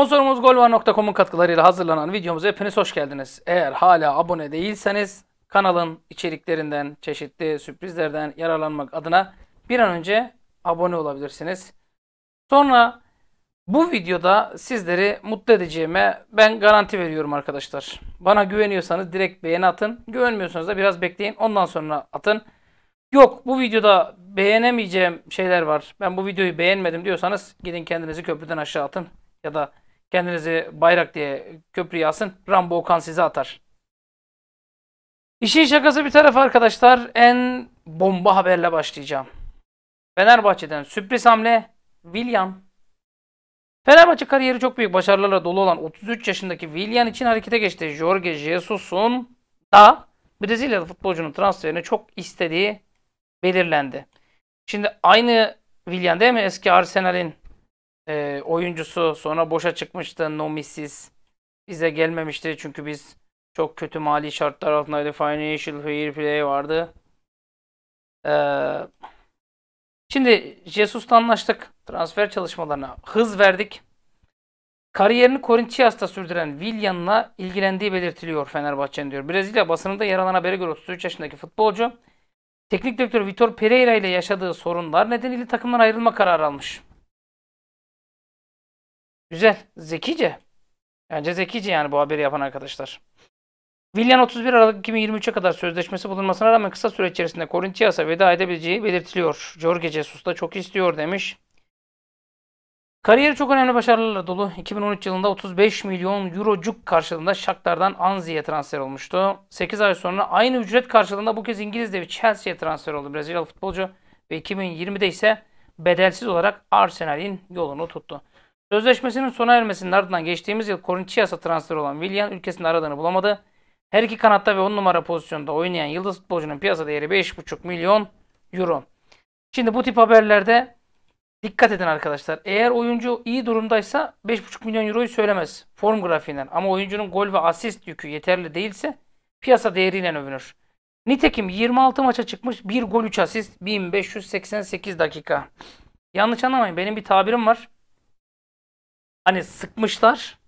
Sponsorumuz golvar.com'un katkılarıyla hazırlanan videomuza hepiniz hoş geldiniz. Eğer hala abone değilseniz kanalın içeriklerinden, çeşitli sürprizlerden yararlanmak adına bir an önce abone olabilirsiniz. Sonra bu videoda sizleri mutlu edeceğime ben garanti veriyorum arkadaşlar. Bana güveniyorsanız direkt beğeni atın. Güvenmiyorsanız da biraz bekleyin. Ondan sonra atın. Yok bu videoda beğenemeyeceğim şeyler var. Ben bu videoyu beğenmedim diyorsanız gidin kendinizi köprüden aşağı atın. Ya da Kendinizi bayrak diye köprüye asın. Rambo Okan sizi atar. İşin şakası bir taraf arkadaşlar. En bomba haberle başlayacağım. Fenerbahçe'den sürpriz hamle William. Fenerbahçe kariyeri çok büyük başarılarla dolu olan 33 yaşındaki William için harekete geçti. Jorge Jesus'un da Brezilyalı futbolcunun transferini çok istediği belirlendi. Şimdi aynı William değil mi? Eski Arsenal'in e, oyuncusu sonra boşa çıkmıştı Nomisiz. Bize gelmemişti çünkü biz çok kötü mali şartlar altındaydı. Financial Fair Play vardı. Ee, şimdi Jesus'la anlaştık. Transfer çalışmalarına hız verdik. Kariyerini Corinthians'ta sürdüren Willian'la ilgilendiği belirtiliyor Fenerbahçe'nin diyor. Brezilya basınında yer alan habere göre 33 yaşındaki futbolcu teknik direktör Vitor Pereira ile yaşadığı sorunlar nedeniyle takımdan ayrılma kararı almış. Güzel. Zekice. Bence zekice yani bu haberi yapan arkadaşlar. Willian 31 Aralık 2023'e kadar sözleşmesi bulunmasına rağmen kısa süre içerisinde Corinthians'a veda edebileceği belirtiliyor. Jorge Jesus da çok istiyor demiş. Kariyeri çok önemli başarılarla dolu. 2013 yılında 35 milyon eurocuk karşılığında Shakhtar'dan Anzi'ye transfer olmuştu. 8 ay sonra aynı ücret karşılığında bu kez İngiliz devi Chelsea'ye transfer oldu Brezilyalı futbolcu ve 2020'de ise bedelsiz olarak Arsenal'in yolunu tuttu. Sözleşmesinin sona ermesinin ardından geçtiğimiz yıl Corinthians'a transfer olan Willian ülkesinde aradığını bulamadı. Her iki kanatta ve 10 numara pozisyonda oynayan yıldız futbolcunun piyasa değeri 5,5 milyon euro. Şimdi bu tip haberlerde dikkat edin arkadaşlar. Eğer oyuncu iyi durumdaysa 5,5 milyon euroyu söylemez form grafiğinden. Ama oyuncunun gol ve asist yükü yeterli değilse piyasa değeriyle övünür. Nitekim 26 maça çıkmış 1 gol 3 asist 1588 dakika. Yanlış anlamayın benim bir tabirim var hani sıkmışlar.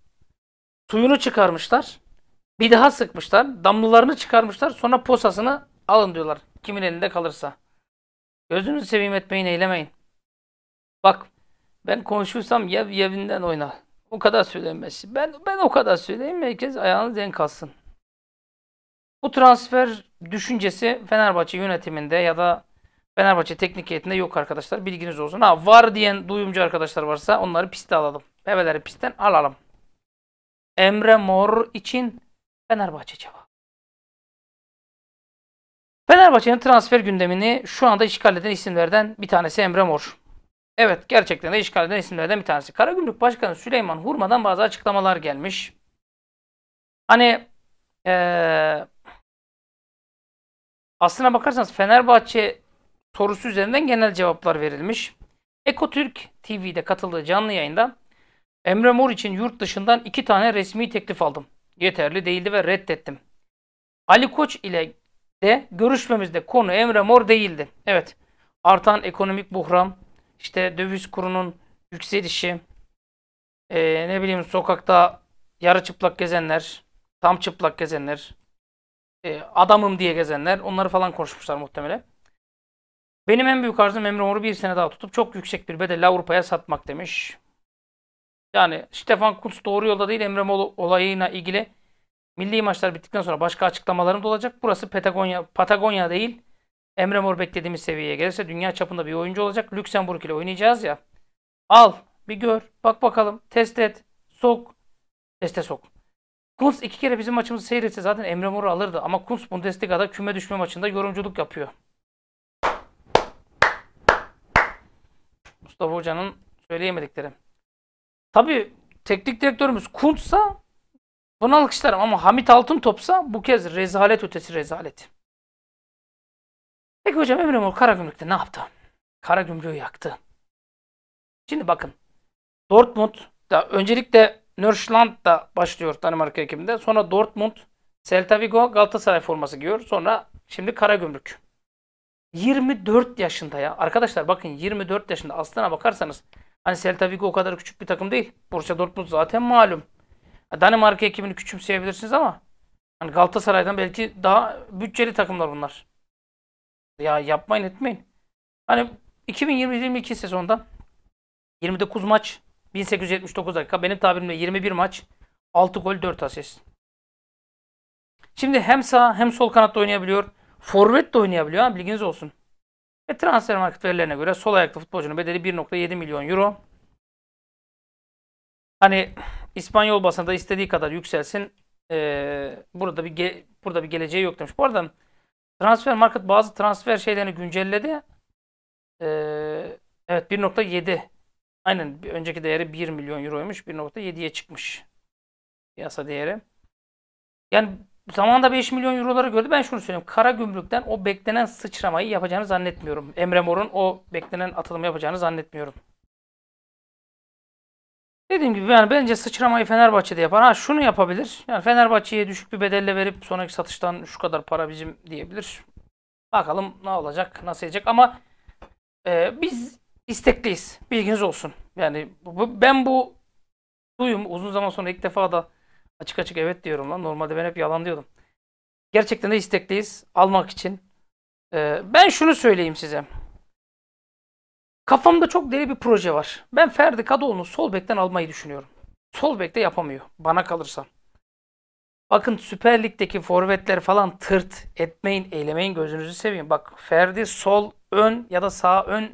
Suyunu çıkarmışlar. Bir daha sıkmışlar. Damlalarını çıkarmışlar. Sonra posasını alın diyorlar. Kimin elinde kalırsa. Gözünüzü seveyim etmeyin eylemeyin. Bak ben konuşursam yev yevinden oynar. O kadar söylenmesi. Ben ben o kadar söyleyeyim herkes ayağını denk alsın. Bu transfer düşüncesi Fenerbahçe yönetiminde ya da Fenerbahçe teknik heyetinde yok arkadaşlar. Bilginiz olsun. Ha var diyen duyumcu arkadaşlar varsa onları piste alalım. Bebeleri pistten alalım. Emre Mor için Fenerbahçe cevap. Fenerbahçe'nin transfer gündemini şu anda işgal eden isimlerden bir tanesi Emre Mor. Evet gerçekten de işgal eden isimlerden bir tanesi. Karagümrük Başkanı Süleyman Hurma'dan bazı açıklamalar gelmiş. Hani ee, aslına bakarsanız Fenerbahçe sorusu üzerinden genel cevaplar verilmiş. Ekotürk TV'de katıldığı canlı yayında Emre Mor için yurt dışından iki tane resmi teklif aldım. Yeterli değildi ve reddettim. Ali Koç ile de görüşmemizde konu Emre Mor değildi. Evet artan ekonomik buhran, işte döviz kurunun yükselişi, ee, ne bileyim sokakta yarı çıplak gezenler, tam çıplak gezenler, e, adamım diye gezenler onları falan konuşmuşlar muhtemelen. Benim en büyük arzım Emre Mor'u bir sene daha tutup çok yüksek bir bedelle Avrupa'ya satmak demiş. Yani Stefan Kutz doğru yolda değil Emre Mol olayına ilgili milli maçlar bittikten sonra başka açıklamalarım da olacak. Burası Patagonya, Patagonya değil. Emre Mor beklediğimiz seviyeye gelirse dünya çapında bir oyuncu olacak. Lüksemburg ile oynayacağız ya. Al bir gör bak bakalım test et sok teste sok. Kunz iki kere bizim maçımızı seyretse zaten Emre Mor'u alırdı ama Kunz Bundesliga'da küme düşme maçında yorumculuk yapıyor. Mustafa Hoca'nın söyleyemediklerim. Tabii teknik direktörümüz Kuntsa bunu alkışlarım ama Hamit Altın Topsa bu kez rezalet ötesi rezalet. Peki hocam Emre Mor Karagümrük'te ne yaptı? Karagümrük'ü yaktı. Şimdi bakın. Dortmund da öncelikle Nörschland da başlıyor Danimarka ekibinde. Sonra Dortmund, Celta Vigo, Galatasaray forması giyiyor. Sonra şimdi Karagümrük. 24 yaşında ya. Arkadaşlar bakın 24 yaşında aslına bakarsanız Hani Celta Vigo o kadar küçük bir takım değil. Borussia Dortmund zaten malum. Danimarka ekibini küçümseyebilirsiniz ama hani Galatasaray'dan belki daha bütçeli takımlar bunlar. Ya yapmayın etmeyin. Hani 2020-2022 sezonda 29 maç 1879 dakika benim tabirimle 21 maç 6 gol 4 asist. Şimdi hem sağ hem sol kanatta oynayabiliyor. Forvet de oynayabiliyor. Ha, bilginiz olsun. Ve transfer market verilerine göre sol ayaklı futbolcunun bedeli 1.7 milyon euro. Hani İspanyol basında istediği kadar yükselsin. Ee, burada bir burada bir geleceği yok demiş. Bu arada transfer market bazı transfer şeylerini güncelledi. Ee, evet 1.7 Aynen önceki değeri 1 milyon euroymuş. 1.7'ye çıkmış piyasa değeri. Yani Zamanda 5 milyon euroları gördü. Ben şunu söyleyeyim. Kara gümrükten o beklenen sıçramayı yapacağını zannetmiyorum. Emre Mor'un o beklenen atılımı yapacağını zannetmiyorum. Dediğim gibi yani bence sıçramayı Fenerbahçe'de yapar. Ha şunu yapabilir. Yani Fenerbahçe'ye düşük bir bedelle verip sonraki satıştan şu kadar para bizim diyebilir. Bakalım ne olacak, nasıl edecek ama e, biz istekliyiz. Bilginiz olsun. Yani bu, ben bu duyum uzun zaman sonra ilk defa da Açık açık evet diyorum lan. Normalde ben hep yalan diyordum. Gerçekten de istekliyiz almak için. Ee, ben şunu söyleyeyim size. Kafamda çok deli bir proje var. Ben Ferdi Kadıoğlu'nu sol bekten almayı düşünüyorum. Sol bekte yapamıyor bana kalırsa. Bakın Süper Lig'deki forvetler falan tırt etmeyin, eylemeyin gözünüzü seveyim. Bak Ferdi sol ön ya da sağ ön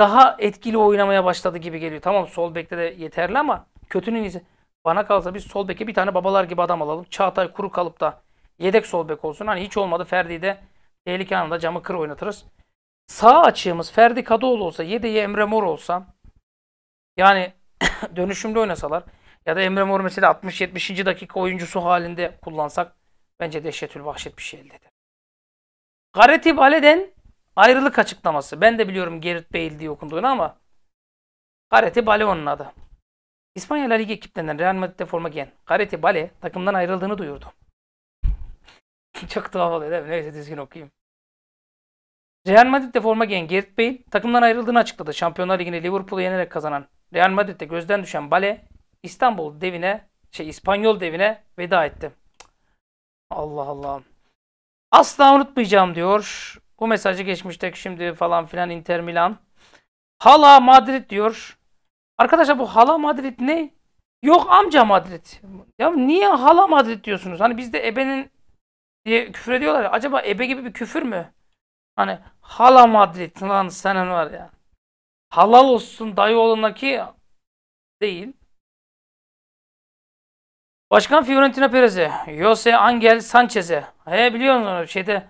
daha etkili oynamaya başladı gibi geliyor. Tamam sol bekte de yeterli ama kötünün iyisi. Bana kalsa biz sol beke bir tane babalar gibi adam alalım. Çağatay kuru kalıp da yedek sol bek olsun. Hani hiç olmadı Ferdi'yi de tehlike anında camı kır oynatırız. Sağ açığımız Ferdi Kadıoğlu olsa, yedeği Emre Mor olsa yani dönüşümlü oynasalar ya da Emre Mor mesela 60-70. dakika oyuncusu halinde kullansak bence dehşetül vahşet bir şey elde eder. Garetip Bale'den ayrılık açıklaması. Ben de biliyorum Gerrit Bale diye okunduğunu ama Garetip Ale onun adı. İspanya La Liga ekiplerinden Real Madrid'de forma giyen Gareth Bale takımdan ayrıldığını duyurdu. Çok tuhaf oluyor değil mi? Neyse düzgün okuyayım. Real Madrid'de forma giyen Gareth Bale takımdan ayrıldığını açıkladı. Şampiyonlar Ligi'ni Liverpool'u yenerek kazanan Real Madrid'de gözden düşen Bale İstanbul devine şey İspanyol devine veda etti. Allah Allah. Asla unutmayacağım diyor. Bu mesajı geçmiştik şimdi falan filan Inter Milan. Hala Madrid diyor. Arkadaşlar bu hala Madrid ne? Yok amca Madrid. Ya niye hala Madrid diyorsunuz? Hani bizde ebenin diye küfür ediyorlar ya. Acaba ebe gibi bir küfür mü? Hani hala Madrid lan senin var ya. Halal olsun dayı olanaki değil. Başkan Fiorentina Perez'e, Jose Angel Sanchez'e. He biliyor musunuz? şeyde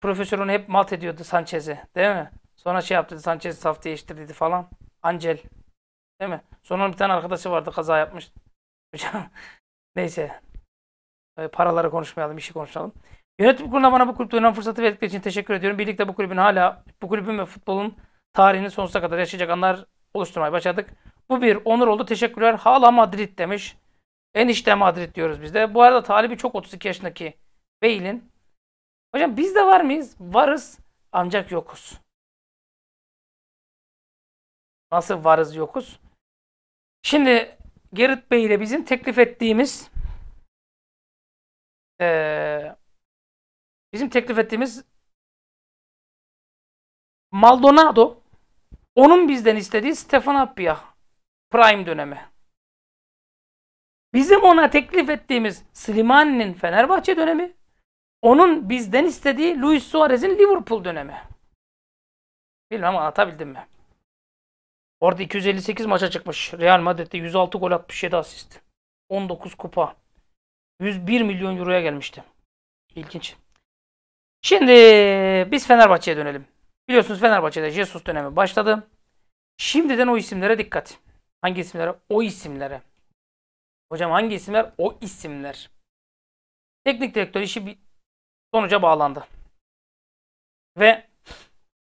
profesör onu hep mat ediyordu Sanchez'e değil mi? Sonra şey yaptı Sanchez saf değiştirdi falan. Angel. Değil mi? Sonra bir tane arkadaşı vardı kaza yapmış. Neyse. E, paraları konuşmayalım, işi konuşalım. Yönetim kuruluna bana bu kulüpte önemli fırsatı verdikleri için teşekkür ediyorum. Birlikte bu kulübün hala, bu kulübün ve futbolun tarihini sonsuza kadar yaşayacak anlar oluşturmayı başardık. Bu bir onur oldu. Teşekkürler. Hala Madrid demiş. Enişte Madrid diyoruz biz de. Bu arada talibi çok 32 yaşındaki Bale'in. Hocam biz de var mıyız? Varız ancak yokuz. Nasıl varız yokuz? Şimdi Gerrit Bey ile bizim teklif ettiğimiz e, bizim teklif ettiğimiz Maldonado onun bizden istediği Stefan Appia prime dönemi. Bizim ona teklif ettiğimiz Slimani'nin Fenerbahçe dönemi, onun bizden istediği Luis Suarez'in Liverpool dönemi. Bilmem anlatabildim mi? Orada 258 maça çıkmış. Real Madrid'de 106 gol atmış, 7 asist. 19 kupa. 101 milyon euroya gelmişti. İlginç. Şimdi biz Fenerbahçe'ye dönelim. Biliyorsunuz Fenerbahçe'de Jesus dönemi başladı. Şimdiden o isimlere dikkat. Hangi isimlere? O isimlere. Hocam hangi isimler? O isimler. Teknik direktör işi bir sonuca bağlandı. Ve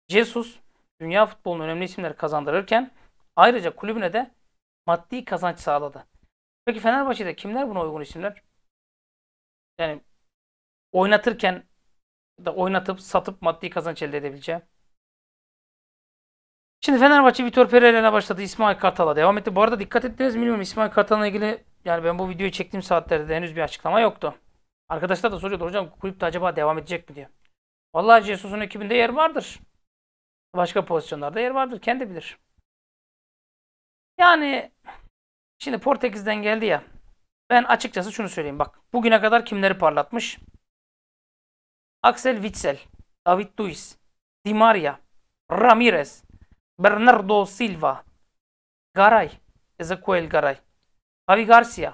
Jesus dünya futbolunun önemli isimleri kazandırırken Ayrıca kulübüne de maddi kazanç sağladı. Peki Fenerbahçe'de kimler buna uygun isimler? Yani oynatırken da oynatıp satıp maddi kazanç elde edebileceği. Şimdi Fenerbahçe Vitor Pereira ile başladı. İsmail Kartal'a devam etti. Bu arada dikkat ettiniz mi bilmiyorum. İsmail Kartal'la ilgili yani ben bu videoyu çektiğim saatlerde de henüz bir açıklama yoktu. Arkadaşlar da soruyordu hocam kulüpte acaba devam edecek mi diye. Vallahi Jesus'un ekibinde yer vardır. Başka pozisyonlarda yer vardır. Kendi bilir. Yani şimdi Portekiz'den geldi ya. Ben açıkçası şunu söyleyeyim bak. Bugüne kadar kimleri parlatmış? Axel Witsel, David Luiz, Di Maria, Ramirez, Bernardo Silva, Garay, Ezequiel Garay, Javi Garcia,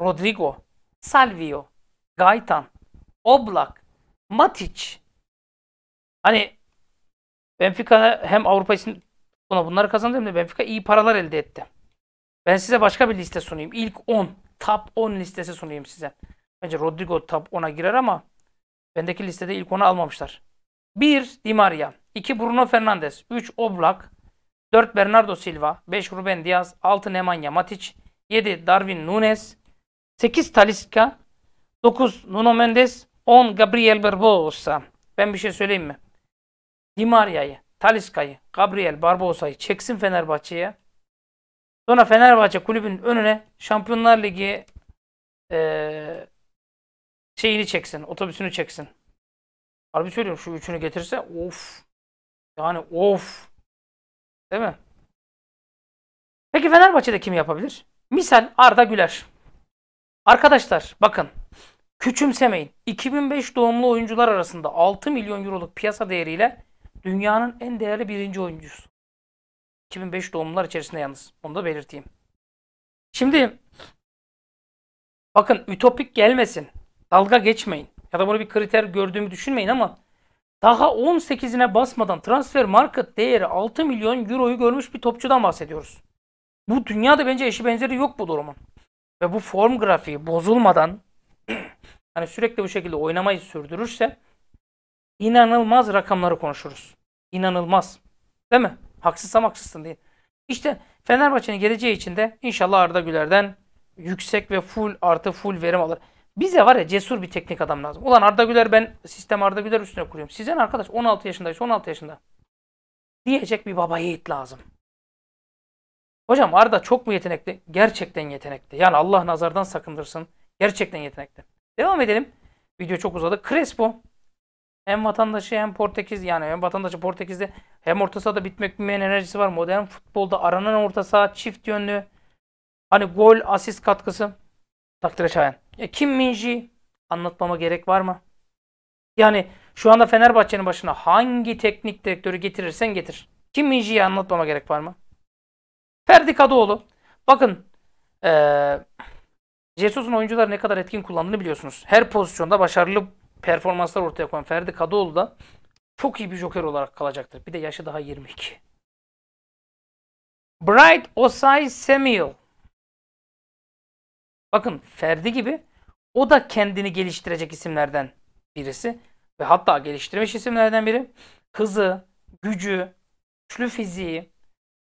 Rodrigo, Salvio, Gaitan, Oblak, Matic. Hani Benfica hem Avrupa için Buna bunları kazandı da Benfica iyi paralar elde etti. Ben size başka bir liste sunayım. İlk 10. Top 10 listesi sunayım size. Bence Rodrigo top 10'a girer ama bendeki listede ilk 10'u almamışlar. 1. Di Maria. 2. Bruno Fernandes. 3. Oblak. 4. Bernardo Silva. 5. Ruben Diaz. 6. Nemanja Matić, 7. Darwin Nunes. 8. Talisca. 9. Nuno Mendes. 10. Gabriel Barbosa. Ben bir şey söyleyeyim mi? Di Maria'yı Taliska'yı, Gabriel Barbosa'yı çeksin Fenerbahçe'ye. Sonra Fenerbahçe kulübünün önüne Şampiyonlar Ligi e, şeyini çeksin, otobüsünü çeksin. Harbi söylüyorum şu üçünü getirse of. Yani of. Değil mi? Peki Fenerbahçe'de kim yapabilir? Misal Arda Güler. Arkadaşlar bakın küçümsemeyin. 2005 doğumlu oyuncular arasında 6 milyon euroluk piyasa değeriyle Dünyanın en değerli birinci oyuncusu. 2005 doğumlular içerisinde yalnız. Onu da belirteyim. Şimdi bakın ütopik gelmesin. Dalga geçmeyin. Ya da bunu bir kriter gördüğümü düşünmeyin ama daha 18'ine basmadan transfer market değeri 6 milyon euroyu görmüş bir topçudan bahsediyoruz. Bu dünyada bence eşi benzeri yok bu durumun. Ve bu form grafiği bozulmadan hani sürekli bu şekilde oynamayı sürdürürse inanılmaz rakamları konuşuruz. İnanılmaz. Değil mi? Haksızsam haksızsın değil. İşte Fenerbahçe'nin geleceği için de inşallah Arda Güler'den yüksek ve full artı full verim alır. Bize var ya cesur bir teknik adam lazım. Ulan Arda Güler ben sistem Arda Güler üstüne kuruyorum. Sizden arkadaş 16 yaşındaysa 16 yaşında. Diyecek bir baba yiğit lazım. Hocam Arda çok mu yetenekli? Gerçekten yetenekli. Yani Allah nazardan sakındırsın. Gerçekten yetenekli. Devam edelim. Video çok uzadı. Crespo hem vatandaşı hem Portekiz yani hem vatandaşı Portekiz'de hem orta sahada bitmek bilmeyen enerjisi var. Modern futbolda aranan orta saha çift yönlü hani gol asist katkısı takdire şayan. Ya Kim Minji anlatmama gerek var mı? Yani şu anda Fenerbahçe'nin başına hangi teknik direktörü getirirsen getir. Kim Minji'yi anlatmama gerek var mı? Ferdi Kadıoğlu. Bakın ee, Jesus'un oyuncuları ne kadar etkin kullandığını biliyorsunuz. Her pozisyonda başarılı performanslar ortaya koyan Ferdi Kadıoğlu da çok iyi bir joker olarak kalacaktır. Bir de yaşı daha 22. Bright Osai Samuel. Bakın Ferdi gibi o da kendini geliştirecek isimlerden birisi ve hatta geliştirmiş isimlerden biri. Hızı, gücü, güçlü fiziği.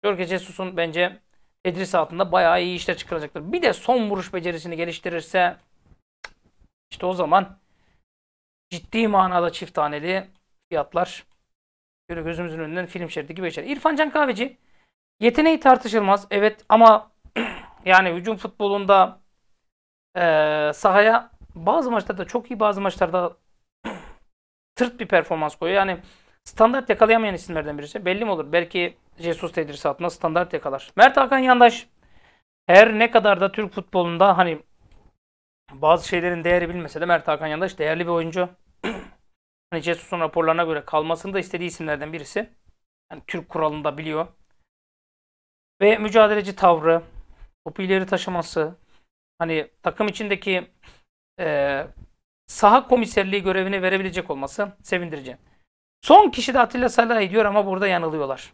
Jorge Jesus'un bence Edris altında bayağı iyi işler çıkaracaktır. Bir de son vuruş becerisini geliştirirse işte o zaman ciddi manada çift taneli fiyatlar şöyle gözümüzün önünden film şeridi gibi geçer. İrfan Can Kahveci yeteneği tartışılmaz. Evet ama yani hücum futbolunda e, sahaya bazı maçlarda çok iyi bazı maçlarda tırt bir performans koyuyor. Yani standart yakalayamayan isimlerden birisi. Belli mi olur? Belki Jesus tedrisi altında standart yakalar. Mert Hakan Yandaş her ne kadar da Türk futbolunda hani bazı şeylerin değeri bilmese de Mert Hakan Yandaş değerli bir oyuncu. hani Jesus'un raporlarına göre kalmasını da istediği isimlerden birisi. Yani Türk kuralında biliyor. Ve mücadeleci tavrı, topu ileri taşıması, hani takım içindeki e, saha komiserliği görevini verebilecek olması sevindirici. Son kişi de Atilla Salah'ı diyor ama burada yanılıyorlar.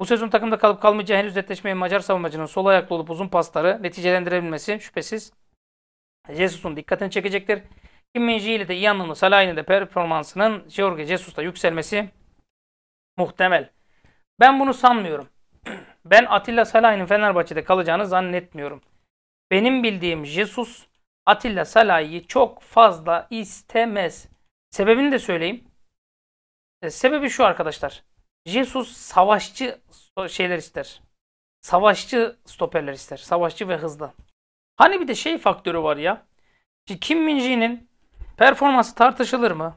Bu sezon takımda kalıp kalmayacağı henüz netleşmeyen Macar savunmacının sol ayaklı olup uzun pasları neticelendirebilmesi şüphesiz Jesus'un dikkatini çekecektir. Kim Minji ile de iyi Salah'ın de performansının Jorge Jesus'ta yükselmesi muhtemel. Ben bunu sanmıyorum. ben Atilla Salah'ın Fenerbahçe'de kalacağını zannetmiyorum. Benim bildiğim Jesus Atilla Salah'ı çok fazla istemez. Sebebini de söyleyeyim. E, sebebi şu arkadaşlar. Jesus savaşçı şeyler ister. Savaşçı stoperler ister. Savaşçı ve hızlı. Hani bir de şey faktörü var ya. Şimdi Kim min performansı tartışılır mı?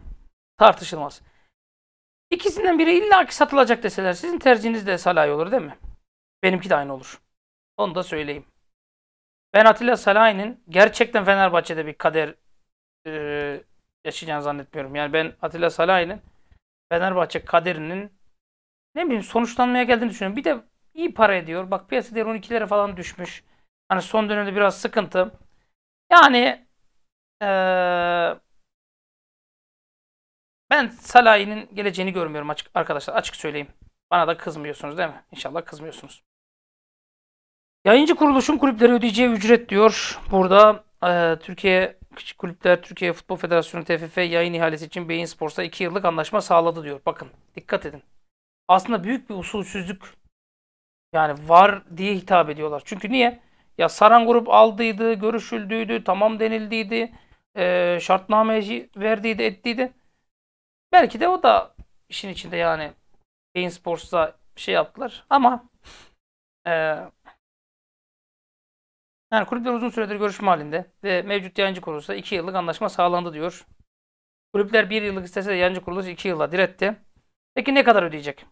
Tartışılmaz. İkisinden biri illaki satılacak deseler sizin tercihiniz de Salah'ı olur değil mi? Benimki de aynı olur. Onu da söyleyeyim. Ben Atilla Salah'ın gerçekten Fenerbahçe'de bir kader e, yaşayacağını zannetmiyorum. Yani ben Atilla Salah'ın Fenerbahçe kaderinin ne bileyim sonuçlanmaya geldiğini düşünüyorum. Bir de iyi para ediyor. Bak piyasa değeri 12'lere falan düşmüş. Hani son dönemde biraz sıkıntı. Yani ee, ben Salah'ın geleceğini görmüyorum açık arkadaşlar. Açık söyleyeyim. Bana da kızmıyorsunuz değil mi? İnşallah kızmıyorsunuz. Yayıncı kuruluşun kulüplere ödeyeceği ücret diyor. Burada e, Türkiye Küçük Kulüpler Türkiye Futbol Federasyonu TFF yayın ihalesi için Beyin Sports'a 2 yıllık anlaşma sağladı diyor. Bakın dikkat edin. Aslında büyük bir usulsüzlük yani var diye hitap ediyorlar. Çünkü niye? Ya Saran Grup aldıydı, görüşüldüydü, tamam denildiydi, e, şartnameyi verdiydi, ettiydi. Belki de o da işin içinde yani Bein Sports'ta şey yaptılar ama e, yani kulüpler uzun süredir görüşme halinde ve mevcut yayıncı kuruluşla 2 yıllık anlaşma sağlandı diyor. Kulüpler 1 yıllık istese de yayıncı kuruluş 2 yıla diretti. Peki ne kadar ödeyecek?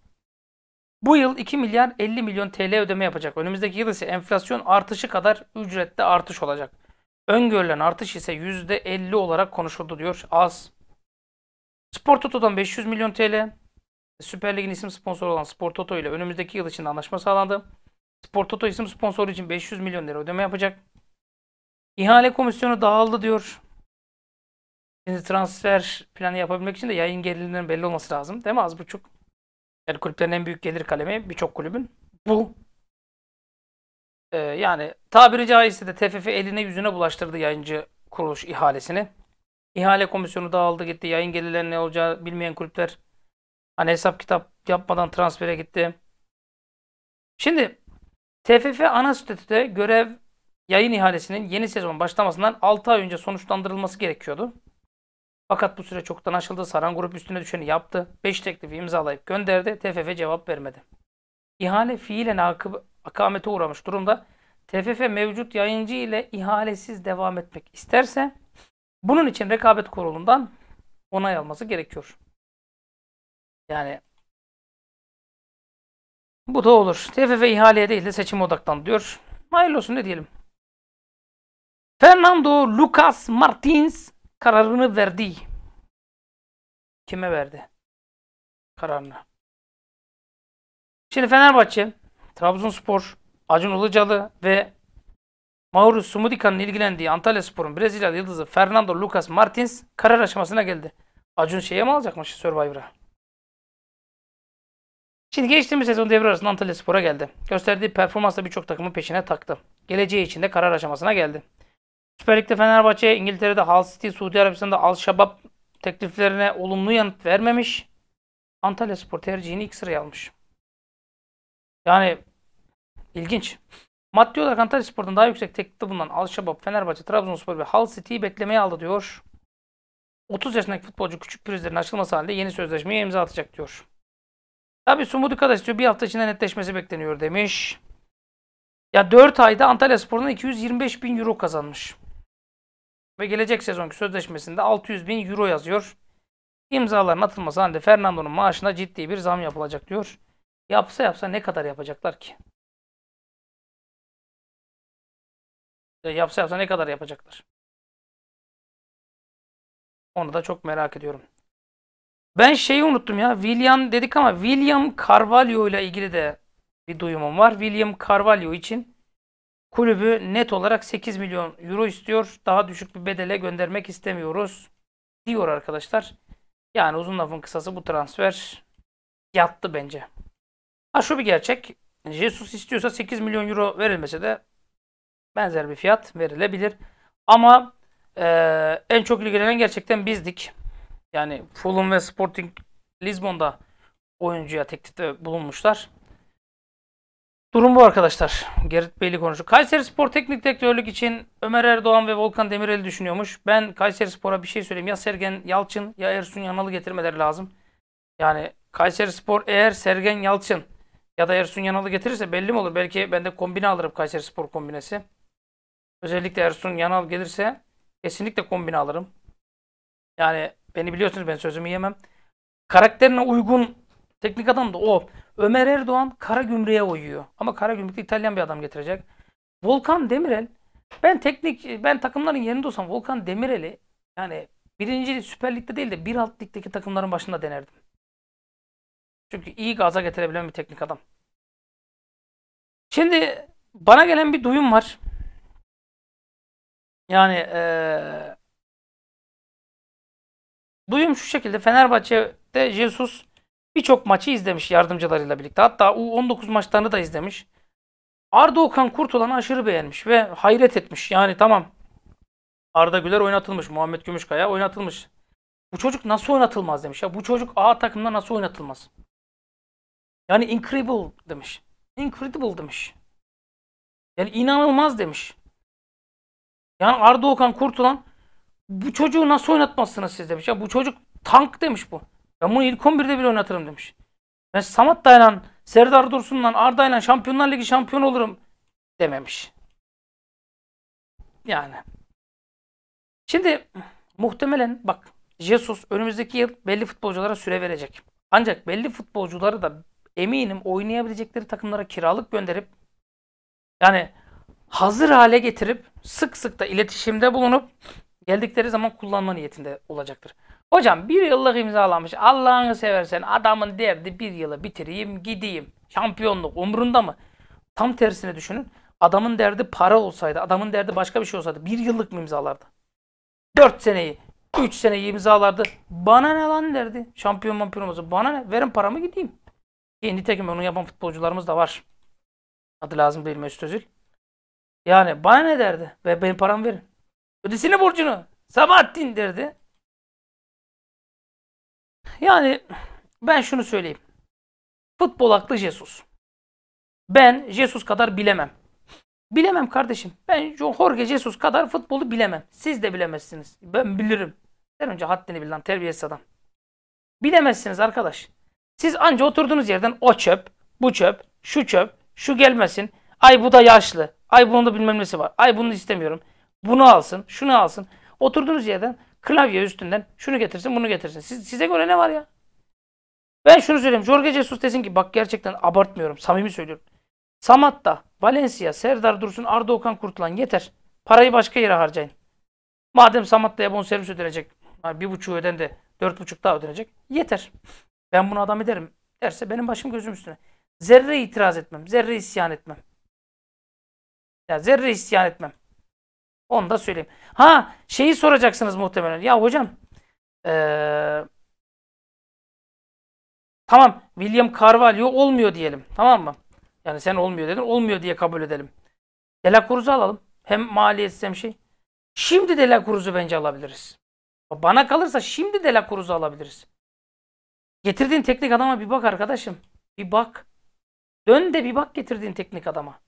Bu yıl 2 milyar 50 milyon TL ödeme yapacak. Önümüzdeki yıl ise enflasyon artışı kadar ücrette artış olacak. Öngörülen artış ise %50 olarak konuşuldu diyor. Az. Spor Toto'dan 500 milyon TL. Süper Lig'in isim sponsoru olan Spor Toto ile önümüzdeki yıl için anlaşma sağlandı. Spor Toto isim sponsoru için 500 milyon lira ödeme yapacak. İhale komisyonu dağıldı diyor. Şimdi transfer planı yapabilmek için de yayın gelirlerinin belli olması lazım. Değil mi az buçuk? Yani kulüplerin en büyük gelir kalemi birçok kulübün bu. Ee, yani tabiri caizse de TFF eline yüzüne bulaştırdı yayıncı kuruluş ihalesini. İhale komisyonu dağıldı gitti. Yayın gelirlerinin ne olacağı bilmeyen kulüpler hani hesap kitap yapmadan transfere gitti. Şimdi TFF ana statüde görev yayın ihalesinin yeni sezon başlamasından 6 ay önce sonuçlandırılması gerekiyordu. Fakat bu süre çoktan aşıldı. Saran grup üstüne düşeni yaptı. 5 teklifi imzalayıp gönderdi. TFF cevap vermedi. İhale fiilen akıb akamete uğramış durumda. TFF mevcut yayıncı ile ihalesiz devam etmek isterse bunun için rekabet kurulundan onay alması gerekiyor. Yani bu da olur. TFF ihaleye değil de seçim odaklan diyor. Hayırlı olsun ne diyelim. Fernando Lucas Martins kararını verdi. Kime verdi? Kararını. Şimdi Fenerbahçe, Trabzonspor, Acun Ilıcalı ve Maurus Sumudika'nın ilgilendiği Antalya Spor'un Brezilyalı yıldızı Fernando Lucas Martins karar aşamasına geldi. Acun şeye mi alacakmış Survivor'a? Şimdi geçtiğimiz sezon devre arasında Antalya Spor'a geldi. Gösterdiği performansla birçok takımın peşine taktı. Geleceği için de karar aşamasına geldi. Süper Lig'de Fenerbahçe, İngiltere'de Hull City, Suudi Arabistan'da Al Şabab tekliflerine olumlu yanıt vermemiş. Antalya Spor tercihini ilk sıraya almış. Yani ilginç. Maddi olarak Antalya Spor'dan daha yüksek teklifte bulunan Al Şabab, Fenerbahçe, Trabzonspor ve Hull City'yi beklemeye aldı diyor. 30 yaşındaki futbolcu küçük pürüzlerin açılması halinde yeni sözleşmeye imza atacak diyor. Tabi Sumudu kadaş diyor Bir hafta içinde netleşmesi bekleniyor demiş. Ya 4 ayda Antalya Spor'dan 225 bin euro kazanmış ve gelecek sezonki sözleşmesinde 600 bin euro yazıyor. İmzaların atılması halinde Fernando'nun maaşına ciddi bir zam yapılacak diyor. Yapsa yapsa ne kadar yapacaklar ki? Yapsa yapsa ne kadar yapacaklar? Onu da çok merak ediyorum. Ben şeyi unuttum ya. William dedik ama William Carvalho ile ilgili de bir duyumum var. William Carvalho için Kulübü net olarak 8 milyon euro istiyor. Daha düşük bir bedele göndermek istemiyoruz diyor arkadaşlar. Yani uzun lafın kısası bu transfer yattı bence. Ha şu bir gerçek. Jesus istiyorsa 8 milyon euro verilmese de benzer bir fiyat verilebilir. Ama e, en çok ilgilenen gerçekten bizdik. Yani Fulham ve Sporting Lisbon'da oyuncuya teklifte bulunmuşlar. Durum bu arkadaşlar. Gerrit Bey'li konuşu. Kayseri Spor Teknik Direktörlük için Ömer Erdoğan ve Volkan Demirel düşünüyormuş. Ben Kayseri Spor'a bir şey söyleyeyim. Ya Sergen Yalçın ya Ersun Yanal'ı getirmeleri lazım. Yani Kayseri Spor eğer Sergen Yalçın ya da Ersun Yanal'ı getirirse belli mi olur? Belki ben de kombine alırım Kayseri Spor kombinesi. Özellikle Ersun Yanal gelirse kesinlikle kombine alırım. Yani beni biliyorsunuz ben sözümü yemem. Karakterine uygun Teknik adam da o. Ömer Erdoğan kara gümrüğe oyuyor. Ama kara gümrükte İtalyan bir adam getirecek. Volkan Demirel ben teknik ben takımların yerinde olsam Volkan Demirel'i yani birinci Süper Lig'de değil de bir alt ligdeki takımların başında denerdim. Çünkü iyi gaza getirebilen bir teknik adam. Şimdi bana gelen bir duyum var. Yani ee, duyum şu şekilde Fenerbahçe'de Jesus Birçok maçı izlemiş yardımcılarıyla birlikte. Hatta U19 maçlarını da izlemiş. Arda Okan Kurtulan'ı aşırı beğenmiş ve hayret etmiş. Yani tamam Arda Güler oynatılmış. Muhammed Gümüşkaya oynatılmış. Bu çocuk nasıl oynatılmaz demiş. Ya bu çocuk A takımda nasıl oynatılmaz? Yani incredible demiş. Incredible demiş. Yani inanılmaz demiş. Yani Arda Okan Kurtulan bu çocuğu nasıl oynatmazsınız siz demiş. Ya bu çocuk tank demiş bu. Ben bunu ilk 11'de bile oynatırım demiş. Ben Samat Dayanan, Serdar Dursun'la, Arda'yla Şampiyonlar Ligi şampiyon olurum dememiş. Yani. Şimdi muhtemelen bak Jesus önümüzdeki yıl belli futbolculara süre verecek. Ancak belli futbolcuları da eminim oynayabilecekleri takımlara kiralık gönderip yani hazır hale getirip sık sık da iletişimde bulunup geldikleri zaman kullanma niyetinde olacaktır. Hocam bir yıllık imzalanmış. Allah'ını seversen adamın derdi bir yılı bitireyim gideyim. Şampiyonluk umrunda mı? Tam tersine düşünün. Adamın derdi para olsaydı, adamın derdi başka bir şey olsaydı bir yıllık mı imzalardı? Dört seneyi, üç seneyi imzalardı. Bana ne lan derdi. Şampiyon mampiyon olsa bana ne? Verin paramı gideyim. yeni nitekim onu yapan futbolcularımız da var. Adı lazım değil Mesut Özil. Yani bana ne derdi? Ve benim paramı verin. Ödesini borcunu. Sabahattin derdi. Yani ben şunu söyleyeyim. Futbol aklı Jesus. Ben Jesus kadar bilemem. Bilemem kardeşim. Ben Jorge Jesus kadar futbolu bilemem. Siz de bilemezsiniz. Ben bilirim. Sen önce haddini bil lan terbiyesiz adam. Bilemezsiniz arkadaş. Siz anca oturduğunuz yerden o çöp, bu çöp, şu çöp, şu gelmesin. Ay bu da yaşlı. Ay bunun da bilmem nesi var. Ay bunu istemiyorum. Bunu alsın, şunu alsın. Oturduğunuz yerden Klavye üstünden şunu getirsin bunu getirsin. Siz, size göre ne var ya? Ben şunu söyleyeyim. Jorge Jesus desin ki bak gerçekten abartmıyorum. Samimi söylüyorum. Samatta, Valencia, Serdar Dursun, Arda Okan Kurtulan yeter. Parayı başka yere harcayın. Madem Samatta'ya bonservis ödenecek. Bir buçuğu öden de dört buçuk daha ödenecek. Yeter. Ben bunu adam ederim. Derse benim başım gözüm üstüne. Zerre itiraz etmem. Zerre isyan etmem. Ya zerre isyan etmem. Onu da söyleyeyim. Ha şeyi soracaksınız muhtemelen. Ya hocam ee, tamam William Carvalho olmuyor diyelim. Tamam mı? Yani sen olmuyor dedin. Olmuyor diye kabul edelim. Dela Cruz'u alalım. Hem maliyet hem şey. Şimdi Dela Cruz'u bence alabiliriz. Bana kalırsa şimdi Dela Cruz'u alabiliriz. Getirdiğin teknik adama bir bak arkadaşım. Bir bak. Dön de bir bak getirdiğin teknik adama.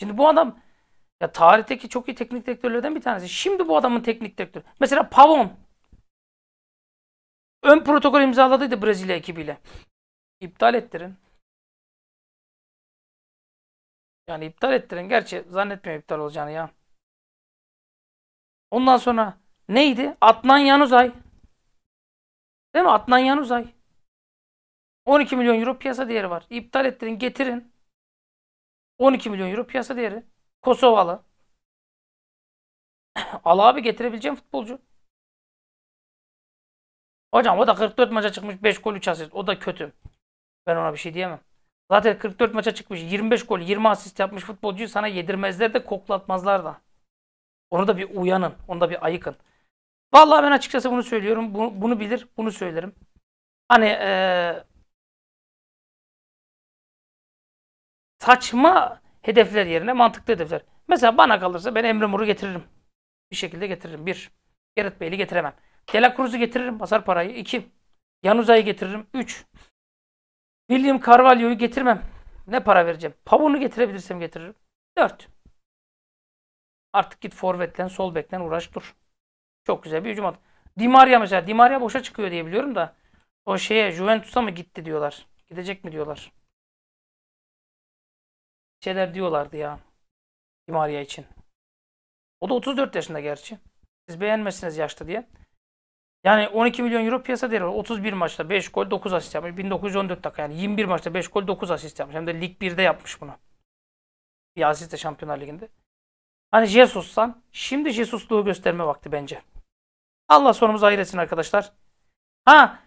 Şimdi bu adam ya tarihteki çok iyi teknik direktörlerden bir tanesi. Şimdi bu adamın teknik direktörü. Mesela Pavon. Ön protokol imzaladıydı Brezilya ekibiyle. İptal ettirin. Yani iptal ettirin. Gerçi zannetmiyorum iptal olacağını ya. Ondan sonra neydi? Atlan Yanuzay. Değil mi? Atlan Yanuzay. 12 milyon euro piyasa değeri var. İptal ettirin, getirin. 12 milyon euro piyasa değeri. Kosovalı. Al abi getirebileceğim futbolcu. Hocam o da 44 maça çıkmış 5 gol 3 asist. O da kötü. Ben ona bir şey diyemem. Zaten 44 maça çıkmış 25 gol 20 asist yapmış futbolcuyu sana yedirmezler de koklatmazlar da. Onu da bir uyanın. Onu da bir ayıkın. Vallahi ben açıkçası bunu söylüyorum. Bunu, bunu bilir. Bunu söylerim. Hani ee, saçma hedefler yerine mantıklı hedefler. Mesela bana kalırsa ben Emre Muru getiririm. Bir şekilde getiririm. Bir. Gerrit Bey'li getiremem. Dela getiririm. Basar parayı. İki. Yanuza'yı getiririm. Üç. William Carvalho'yu getirmem. Ne para vereceğim? Pavon'u getirebilirsem getiririm. Dört. Artık git forvetten, sol bekten uğraş dur. Çok güzel bir hücum at. Di Maria mesela. Di Maria boşa çıkıyor diye biliyorum da. O şeye Juventus'a mı gitti diyorlar. Gidecek mi diyorlar şeyler diyorlardı ya. Dimaria için. O da 34 yaşında gerçi. Siz beğenmezsiniz yaşta diye. Yani 12 milyon euro piyasa değeri var. 31 maçta 5 gol 9 asist yapmış. 1914 dakika yani 21 maçta 5 gol 9 asist yapmış. Hem de Lig 1'de yapmış bunu. Bir asist de Şampiyonlar Ligi'nde. Hani Jesus'tan şimdi Jesus'luğu gösterme vakti bence. Allah sonumuzu hayır arkadaşlar. Ha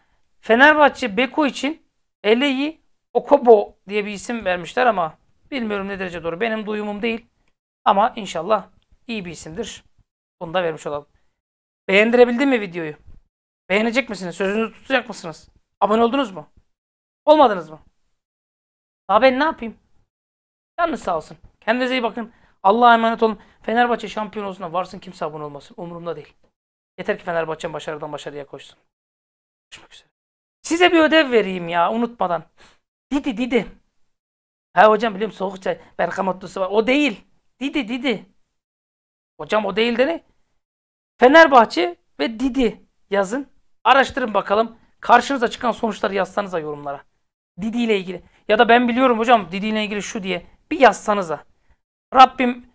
Fenerbahçe Beko için Eleyi Okobo diye bir isim vermişler ama Bilmiyorum ne derece doğru. Benim duyumum değil. Ama inşallah iyi bir isimdir. Bunu da vermiş olalım. beğendirebildin mi videoyu? Beğenecek misiniz? Sözünüzü tutacak mısınız? Abone oldunuz mu? Olmadınız mı? Daha ben ne yapayım? Yalnız sağ olsun. Kendinize iyi bakın. Allah'a emanet olun. Fenerbahçe şampiyon olsun varsın kimse abone olmasın. Umurumda değil. Yeter ki Fenerbahçe başarıdan başarıya koşsun. Görüşmek üzere. Size bir ödev vereyim ya unutmadan. Didi didi. Ha hocam biliyorum soğuk çay. Bergamotlusu var. O değil. Didi Didi. Hocam o değil dedi. Fenerbahçe ve Didi yazın. Araştırın bakalım. Karşınıza çıkan sonuçları yazsanıza yorumlara. Didi ile ilgili. Ya da ben biliyorum hocam Didi ile ilgili şu diye. Bir yazsanıza. Rabbim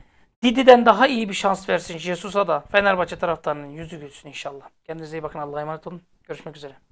Didi'den daha iyi bir şans versin Jesus'a da. Fenerbahçe taraftarının yüzü gülsün inşallah. Kendinize iyi bakın. Allah'a emanet olun. Görüşmek üzere.